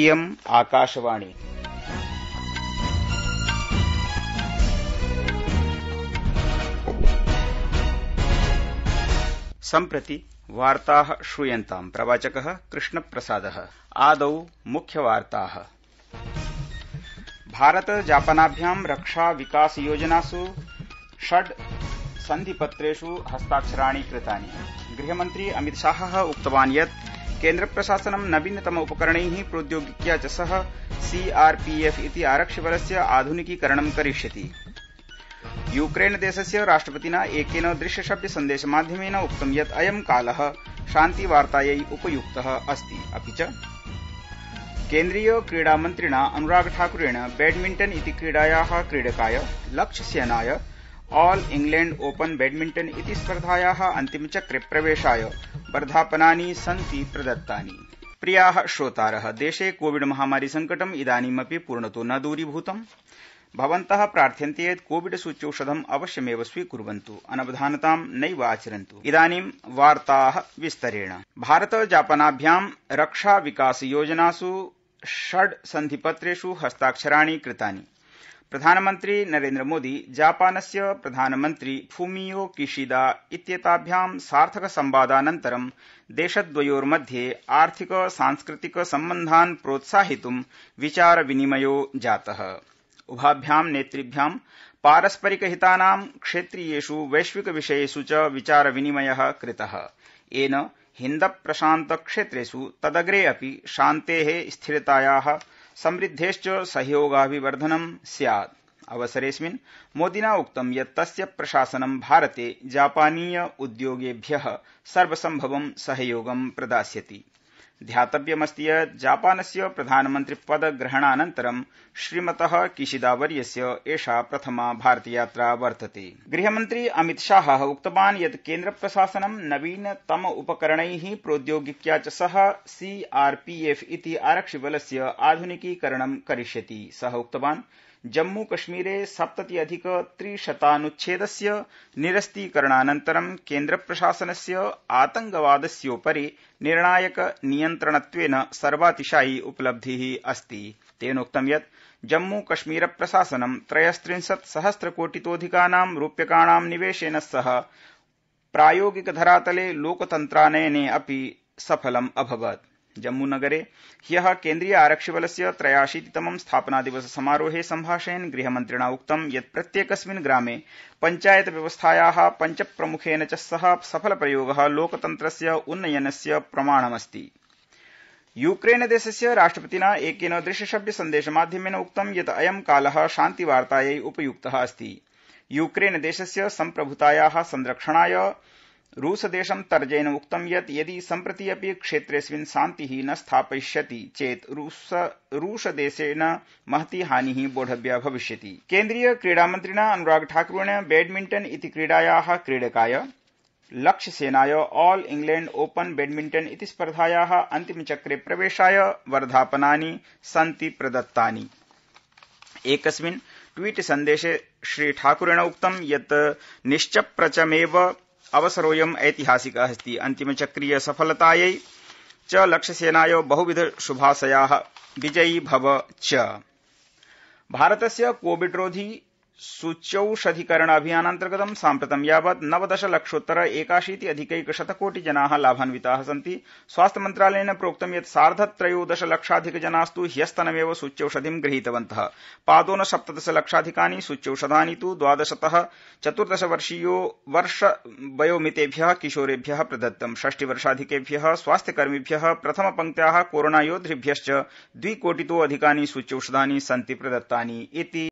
इयम् आकाशवाणी सम्प्रति वार्ताः श्रूयन्ताम् प्रवाचकः कृष्णप्रसादः आदौ मुख्यवार्ताः भारत जापानाभ्याम् रक्षा विकास योजनासु षड् सन्धिपत्रेषु हस्ताक्षराणि कृतानि गृहमन्त्री अमितशाहः उक्तवान् यत् प्रशासन नवीनतम उपकरण प्रौद्योगिक्या सह सीआरपीएफ इति आरक्षिबलस्य आधुनिकीकरणं राष्ट्रपति यूक्रेनदेशस्य राष्ट्रपतिना एकेन दृश्यशब्दसन्देशमाध्यमेन उक्तं यत् अयं कालः शान्तिवार्तायै उपयुक्तः अस्ति उपयुक्त अस्त केन्द्रीय मंत्रि अनुराग ठाकुरेण बैडमिंटन क्रीडाया क्रीडकाय क्रीडकाय लक्ष्यसेनाय ऑल इंग्लैंड ओपन बैडमिंटन स्पर्धाया अंतिम चक्रे प्रवेशा वर्धापनानि सन्ति प्रदत्तानि प्रिया श्रोतार देशे कोविड महामारी सङ्कटम् इदानीमपि पूर्णतो न दूरीभूतम् भवन्त प्रार्थ्यन्ते यत् कोविड सूच्यौषधम् अवश्यमेव स्वीकुर्वन्तु अनवधानतां नैव आचरन्तु इदानीं वार्ता विस्तरेण भारत जापानाभ्यां रक्षा विकास योजनासु षड् सन्धिपत्रेषु हस्ताक्षराणि कृतानि प्रधानमन्त्री नरेन्द्रमोदी जापानस्य प्रधानमन्त्री फूमियो किशिदा इत्येताभ्यां सार्थकसंवादानन्तरं देशद्वयोर्मध्ये आर्थिक सांस्कृतिक सम्बन्धान् विचार विनिमयो जातः उभाभ्यां नेतृभ्यां क्षेत्रीयेष् वैश्विक विषयेष् च कृत कृतः येन क्षेत्रेष् तदग्रे अपि शान्तेः स्थिरतायाः समृद्धेश्च सहयोगाभिवर्धनं स्यात् अवसरेऽस्मिन् मोदिना उक्तं यत् तस्य प्रशासनं भारते जापानीय उद्योगेभ्य सर्वसम्भवं सहयोगं प्रदास्यति ध्यातव्यमस्ति यत् जापानस्य प्रधानमन्त्रिपदग्रहणानन्तरं श्रीमतः किशिदावर्यस्य एषा प्रथमा भारतयात्रा वर्तते गृहमन्त्री अमितशाहः उक्तवान् यत् केन्द्रप्रशासनं नवीनतम उपकरणैः प्रौद्योगिक्या च सह सीआरपीएफ इति आरक्षिबलस्य आधुनिकीकरणं करिष्यति सः उक्तवान् जम्मू कश्मीरे सप्तति अधिक त्रिशतानुच्छेदस्य निरस्तीकरणानन्तरं केन्द्रप्रशासनस्य आतंकवादस्योपरि निर्णायक नियन्त्रण नियन्त्रणत्वेन सर्वातिशायि उपलब्धिः अस्ति तेनोक्तं यत् जम्मूकश्मीरप्रशासनं त्रयस्त्रिंशत् सहस्रकोटितोऽधिकानां रूप्यकाणां निवेशेन सह प्रायोगिकधरातले लोकतन्त्रानयने अपि सफलम् अभवत् जम्मूनगरे ह्य केन्द्रीय आरक्षिबलस्य त्रयाशीतितमं स्थापनादिवससमारोहे सम्भाषयन् गृहमन्त्रिणा उक्तं यत् प्रत्येकस्मिन् ग्रामे पञ्चायतव्यवस्थायाः पञ्चप्रमुखेन च सह सफलप्रयोगः लोकतन्त्रस्य उन्नयनस्य प्रमाणमस्ति यूक्रेनदेशस्य राष्ट्रपतिना एकेन दृश्यश्रव्यसन्देशमाध्यमेन उक्तं यत् उपयुक्त अस्त यूक्रेन देश से यूक्रेनदेशस्य संरक्षण रूस देश तर्जयेन उक्त यत् यदि संप्रति अपि क्षेत्रेऽस्मिन् शान्तिः न स्थापयिष्यति रूस रूसदेशेन महती हानिः बोढव्या भविष्यति केन्द्रीय क्रीडामन्त्रिणा अनुराग ठाकुरेण बैडमिंटन इति क्रीडकाय लक्ष्य सेनाय ऑल इंग्लैंड ओपन बैडमिंटन इति अंतिम चक्रे प्रवेशाय वर्धापना सी प्रदत्ता एक ट्वीट सन्देशे श्रीठाकुरेण उक्तं यत् निश्चप्रचमेव ऐतिहासिक अस्त अंतिम चक्रीय सफलताय च सेनाय बहुविध शुभाशया विजयी भव च कोविड रोधी सूच्यौषधिकरण सांप्रतम यावत नवदश लक्षोत्तर एकाशीति अधिकैकशतकोटिजनाः लाभान्विताः सन्ति स्वास्थ्यमन्त्रालयेन प्रोक्तं यत् सार्धत्रयोदशलक्षाधिकजनास्तु ह्यस्तनमेव सूच्यौषधिं गृहीतवन्तः पादोन सप्तदशलक्षाधिकानि सूच्यौषधानि तु वर्ष चतुर्दशवर्षीयो वर्षवयोमितेभ्यः किशोरेभ्यः प्रदत्तं षष्टिवर्षाधिकेभ्यः स्वास्थ्यकर्मिभ्यः प्रथमपङ्क्त्याः कोरोनायोद्धृभ्यश्च द्विकोटितो अधिकानि सूच्यौषधानि सन्ति प्रदत्तानि इति